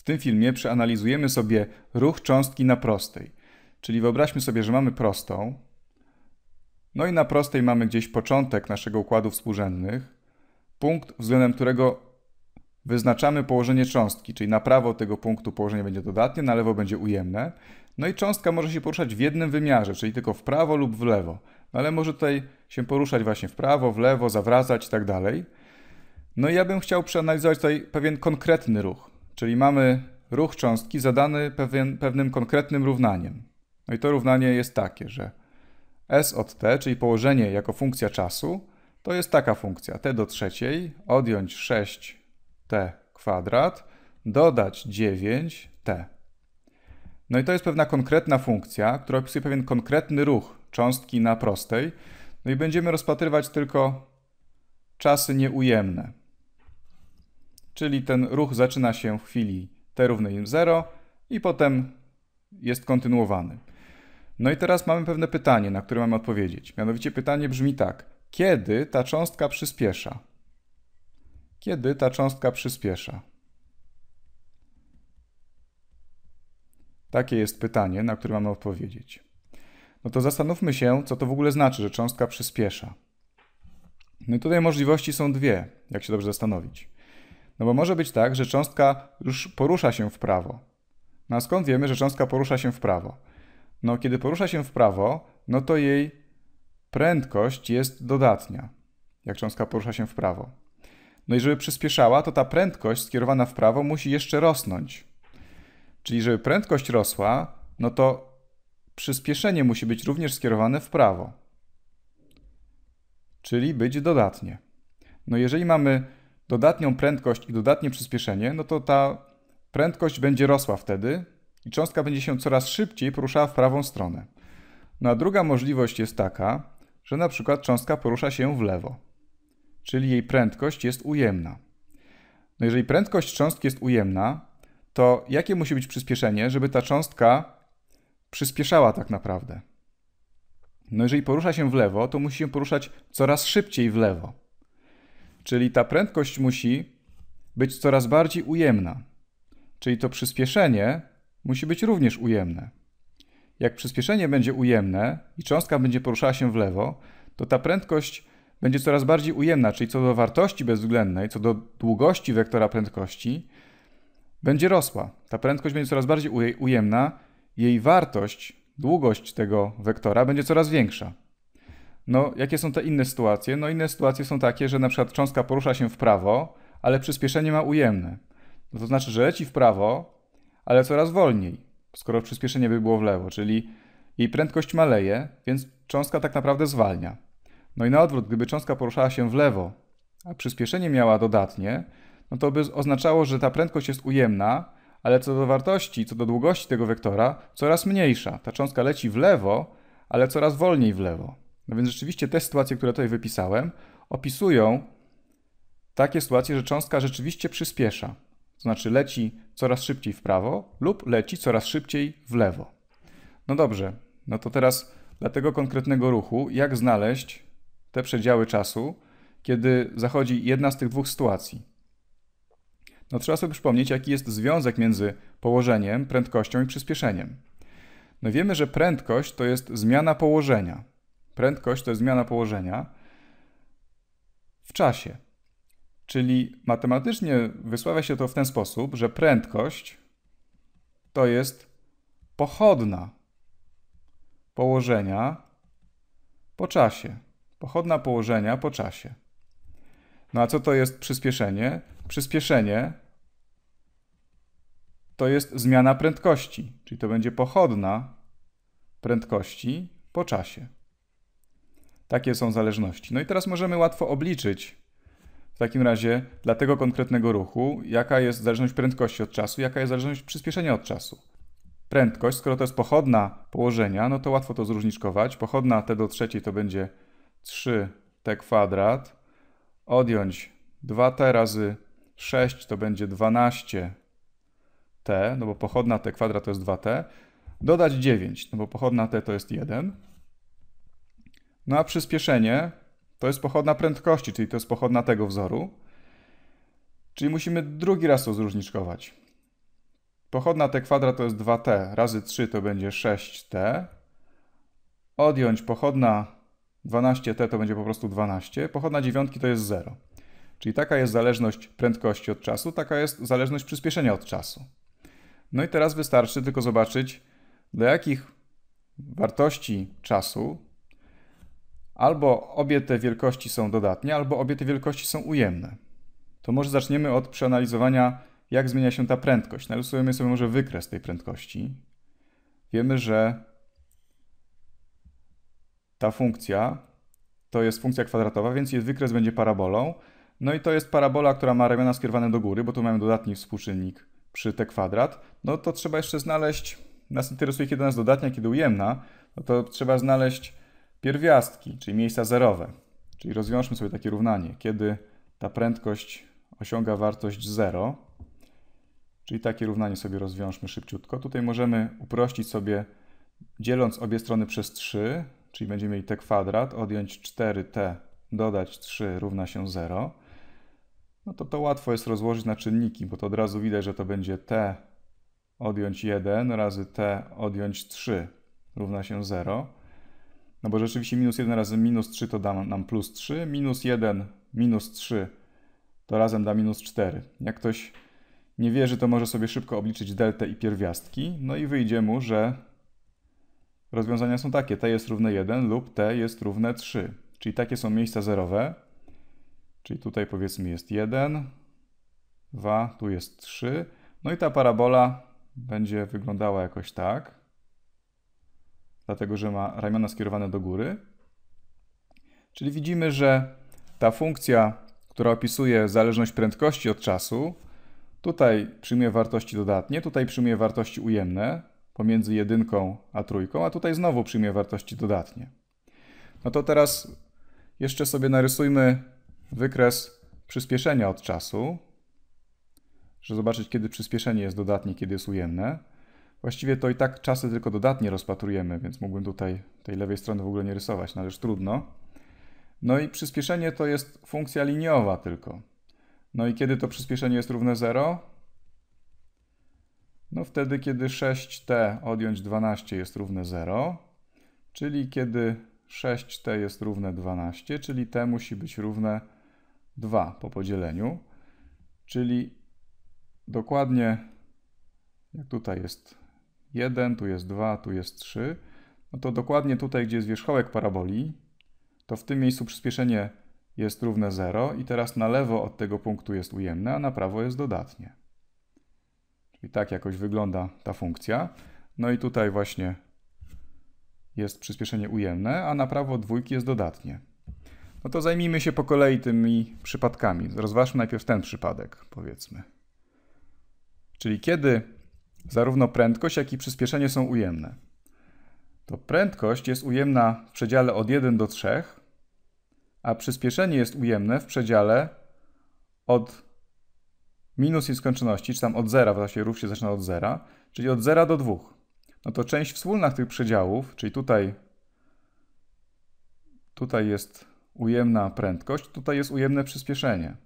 W tym filmie przeanalizujemy sobie ruch cząstki na prostej. Czyli wyobraźmy sobie, że mamy prostą. No i na prostej mamy gdzieś początek naszego układu współrzędnych, punkt względem którego wyznaczamy położenie cząstki, czyli na prawo tego punktu położenie będzie dodatnie, na lewo będzie ujemne. No i cząstka może się poruszać w jednym wymiarze, czyli tylko w prawo lub w lewo. No ale może tutaj się poruszać właśnie w prawo, w lewo, zawracać i tak dalej. No i ja bym chciał przeanalizować tutaj pewien konkretny ruch. Czyli mamy ruch cząstki zadany pewien, pewnym konkretnym równaniem. No i to równanie jest takie, że S od t, czyli położenie jako funkcja czasu, to jest taka funkcja t do trzeciej, odjąć 6t kwadrat, dodać 9t. No i to jest pewna konkretna funkcja, która opisuje pewien konkretny ruch cząstki na prostej. No i będziemy rozpatrywać tylko czasy nieujemne czyli ten ruch zaczyna się w chwili t równej 0 i potem jest kontynuowany. No i teraz mamy pewne pytanie, na które mamy odpowiedzieć. Mianowicie pytanie brzmi tak. Kiedy ta cząstka przyspiesza? Kiedy ta cząstka przyspiesza? Takie jest pytanie, na które mamy odpowiedzieć. No to zastanówmy się, co to w ogóle znaczy, że cząstka przyspiesza. No i tutaj możliwości są dwie, jak się dobrze zastanowić. No bo może być tak, że cząstka już porusza się w prawo. No a skąd wiemy, że cząstka porusza się w prawo? No kiedy porusza się w prawo, no to jej prędkość jest dodatnia, jak cząstka porusza się w prawo. No i żeby przyspieszała, to ta prędkość skierowana w prawo musi jeszcze rosnąć. Czyli żeby prędkość rosła, no to przyspieszenie musi być również skierowane w prawo. Czyli być dodatnie. No jeżeli mamy dodatnią prędkość i dodatnie przyspieszenie, no to ta prędkość będzie rosła wtedy i cząstka będzie się coraz szybciej poruszała w prawą stronę. No a druga możliwość jest taka, że na przykład cząstka porusza się w lewo, czyli jej prędkość jest ujemna. No jeżeli prędkość cząstki jest ujemna, to jakie musi być przyspieszenie, żeby ta cząstka przyspieszała tak naprawdę? No jeżeli porusza się w lewo, to musi się poruszać coraz szybciej w lewo. Czyli ta prędkość musi być coraz bardziej ujemna. Czyli to przyspieszenie musi być również ujemne. Jak przyspieszenie będzie ujemne i cząstka będzie poruszała się w lewo, to ta prędkość będzie coraz bardziej ujemna, czyli co do wartości bezwzględnej, co do długości wektora prędkości, będzie rosła. Ta prędkość będzie coraz bardziej ujemna, jej wartość, długość tego wektora będzie coraz większa. No, jakie są te inne sytuacje? No, inne sytuacje są takie, że na przykład cząstka porusza się w prawo, ale przyspieszenie ma ujemne. No to znaczy, że leci w prawo, ale coraz wolniej, skoro przyspieszenie by było w lewo, czyli jej prędkość maleje, więc cząstka tak naprawdę zwalnia. No i na odwrót, gdyby cząstka poruszała się w lewo, a przyspieszenie miała dodatnie, no to by oznaczało, że ta prędkość jest ujemna, ale co do wartości, co do długości tego wektora, coraz mniejsza. Ta cząstka leci w lewo, ale coraz wolniej w lewo. No więc rzeczywiście te sytuacje, które tutaj wypisałem, opisują takie sytuacje, że cząstka rzeczywiście przyspiesza. To znaczy leci coraz szybciej w prawo lub leci coraz szybciej w lewo. No dobrze, no to teraz dla tego konkretnego ruchu, jak znaleźć te przedziały czasu, kiedy zachodzi jedna z tych dwóch sytuacji. No trzeba sobie przypomnieć, jaki jest związek między położeniem, prędkością i przyspieszeniem. No wiemy, że prędkość to jest zmiana położenia. Prędkość to jest zmiana położenia w czasie. Czyli matematycznie wysławia się to w ten sposób, że prędkość to jest pochodna położenia po czasie. Pochodna położenia po czasie. No a co to jest przyspieszenie? Przyspieszenie to jest zmiana prędkości, czyli to będzie pochodna prędkości po czasie. Takie są zależności. No i teraz możemy łatwo obliczyć w takim razie dla tego konkretnego ruchu, jaka jest zależność prędkości od czasu, jaka jest zależność przyspieszenia od czasu. Prędkość, skoro to jest pochodna położenia, no to łatwo to zróżniczkować. Pochodna t do trzeciej to będzie 3t kwadrat. Odjąć 2t razy 6 to będzie 12t, no bo pochodna t kwadrat to jest 2t. Dodać 9, no bo pochodna t to jest 1 no a przyspieszenie to jest pochodna prędkości, czyli to jest pochodna tego wzoru. Czyli musimy drugi raz to zróżniczkować. Pochodna t kwadrat to jest 2t, razy 3 to będzie 6t. Odjąć pochodna 12t to będzie po prostu 12. Pochodna dziewiątki to jest 0. Czyli taka jest zależność prędkości od czasu, taka jest zależność przyspieszenia od czasu. No i teraz wystarczy tylko zobaczyć, do jakich wartości czasu Albo obie te wielkości są dodatnie, albo obie te wielkości są ujemne. To może zaczniemy od przeanalizowania, jak zmienia się ta prędkość. Narysujemy sobie może wykres tej prędkości. Wiemy, że ta funkcja to jest funkcja kwadratowa, więc jej wykres będzie parabolą. No i to jest parabola, która ma ramiona skierowane do góry, bo tu mamy dodatni współczynnik przy t kwadrat. No to trzeba jeszcze znaleźć, nas interesuje kiedy ona jest dodatnia, kiedy ujemna, no to trzeba znaleźć pierwiastki, czyli miejsca zerowe. Czyli rozwiążmy sobie takie równanie. Kiedy ta prędkość osiąga wartość 0, czyli takie równanie sobie rozwiążmy szybciutko. Tutaj możemy uprościć sobie, dzieląc obie strony przez 3, czyli będziemy mieli t kwadrat, odjąć 4t, dodać 3 równa się 0. No to to łatwo jest rozłożyć na czynniki, bo to od razu widać, że to będzie t odjąć 1 razy t odjąć 3 równa się 0. No bo rzeczywiście minus 1 razy minus 3 to da nam plus 3, minus 1 minus 3 to razem da minus 4. Jak ktoś nie wierzy, to może sobie szybko obliczyć deltę i pierwiastki, no i wyjdzie mu, że rozwiązania są takie, t jest równe 1 lub t jest równe 3. Czyli takie są miejsca zerowe, czyli tutaj powiedzmy jest 1, 2, tu jest 3, no i ta parabola będzie wyglądała jakoś tak dlatego że ma ramiona skierowane do góry. Czyli widzimy, że ta funkcja, która opisuje zależność prędkości od czasu, tutaj przyjmuje wartości dodatnie, tutaj przyjmuje wartości ujemne pomiędzy jedynką a trójką, a tutaj znowu przyjmuje wartości dodatnie. No to teraz jeszcze sobie narysujmy wykres przyspieszenia od czasu, żeby zobaczyć, kiedy przyspieszenie jest dodatnie, kiedy jest ujemne. Właściwie to i tak czasy tylko dodatnie rozpatrujemy, więc mógłbym tutaj tej lewej strony w ogóle nie rysować, no ależ trudno. No i przyspieszenie to jest funkcja liniowa tylko. No i kiedy to przyspieszenie jest równe 0? No wtedy, kiedy 6t odjąć 12 jest równe 0, czyli kiedy 6t jest równe 12, czyli t musi być równe 2 po podzieleniu, czyli dokładnie, jak tutaj jest 1, tu jest 2, tu jest 3, no to dokładnie tutaj, gdzie jest wierzchołek paraboli, to w tym miejscu przyspieszenie jest równe 0 i teraz na lewo od tego punktu jest ujemne, a na prawo jest dodatnie. Czyli tak jakoś wygląda ta funkcja. No i tutaj właśnie jest przyspieszenie ujemne, a na prawo dwójki jest dodatnie. No to zajmijmy się po kolei tymi przypadkami. Rozważmy najpierw ten przypadek, powiedzmy. Czyli kiedy Zarówno prędkość, jak i przyspieszenie są ujemne. To prędkość jest ujemna w przedziale od 1 do 3, a przyspieszenie jest ujemne w przedziale od minus nieskończoności, czy tam od zera, zasadzie ruch się zaczyna od zera, czyli od 0 do 2. No to część wspólna tych przedziałów, czyli tutaj, tutaj jest ujemna prędkość, tutaj jest ujemne przyspieszenie.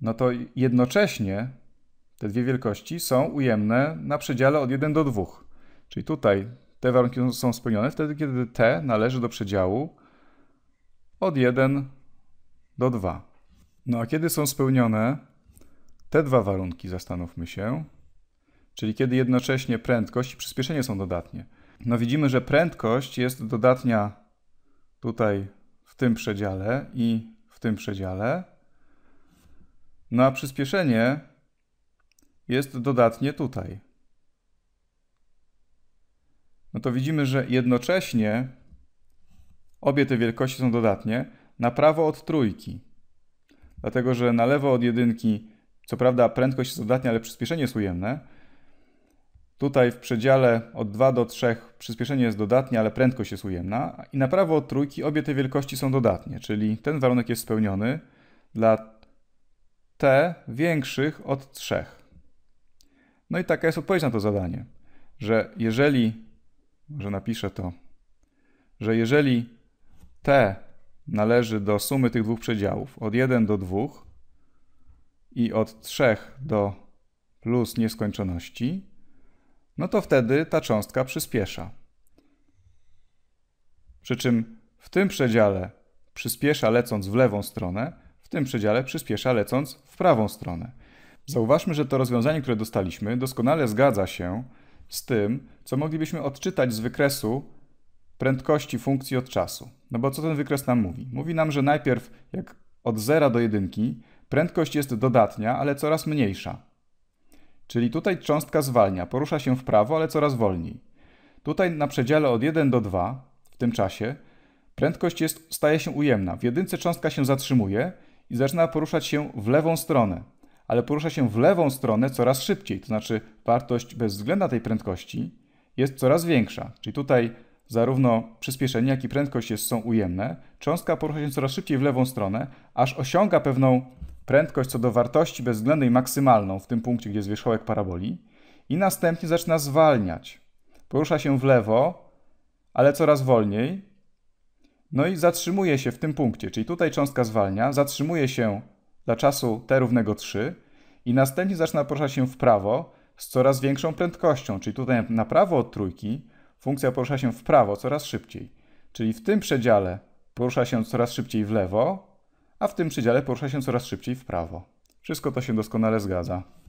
No to jednocześnie te dwie wielkości są ujemne na przedziale od 1 do 2. Czyli tutaj te warunki są spełnione wtedy, kiedy t należy do przedziału od 1 do 2. No a kiedy są spełnione te dwa warunki, zastanówmy się, czyli kiedy jednocześnie prędkość i przyspieszenie są dodatnie. No widzimy, że prędkość jest dodatnia tutaj w tym przedziale i w tym przedziale, no a przyspieszenie jest dodatnie tutaj. No to widzimy, że jednocześnie obie te wielkości są dodatnie na prawo od trójki. Dlatego, że na lewo od jedynki, co prawda prędkość jest dodatnia, ale przyspieszenie jest ujemne. Tutaj w przedziale od 2 do 3 przyspieszenie jest dodatnie, ale prędkość jest ujemna. I na prawo od trójki obie te wielkości są dodatnie, czyli ten warunek jest spełniony dla t większych od 3. No i taka jest odpowiedź na to zadanie, że jeżeli, że napiszę to, że jeżeli t należy do sumy tych dwóch przedziałów od 1 do 2 i od 3 do plus nieskończoności, no to wtedy ta cząstka przyspiesza. Przy czym w tym przedziale przyspiesza lecąc w lewą stronę, w tym przedziale przyspiesza lecąc w prawą stronę. Zauważmy, że to rozwiązanie, które dostaliśmy, doskonale zgadza się z tym, co moglibyśmy odczytać z wykresu prędkości funkcji od czasu. No bo co ten wykres nam mówi? Mówi nam, że najpierw jak od 0 do 1 prędkość jest dodatnia, ale coraz mniejsza. Czyli tutaj cząstka zwalnia, porusza się w prawo, ale coraz wolniej. Tutaj na przedziale od 1 do 2 w tym czasie prędkość jest, staje się ujemna. W jedynce cząstka się zatrzymuje i zaczyna poruszać się w lewą stronę ale porusza się w lewą stronę coraz szybciej, to znaczy wartość bezwzględna tej prędkości jest coraz większa. Czyli tutaj zarówno przyspieszenie, jak i prędkość jest, są ujemne. Cząstka porusza się coraz szybciej w lewą stronę, aż osiąga pewną prędkość co do wartości bezwzględnej maksymalną w tym punkcie, gdzie jest wierzchołek paraboli i następnie zaczyna zwalniać. Porusza się w lewo, ale coraz wolniej. No i zatrzymuje się w tym punkcie, czyli tutaj cząstka zwalnia, zatrzymuje się dla czasu t równego 3 i następnie zaczyna poruszać się w prawo z coraz większą prędkością, czyli tutaj na prawo od trójki funkcja porusza się w prawo coraz szybciej. Czyli w tym przedziale porusza się coraz szybciej w lewo, a w tym przedziale porusza się coraz szybciej w prawo. Wszystko to się doskonale zgadza.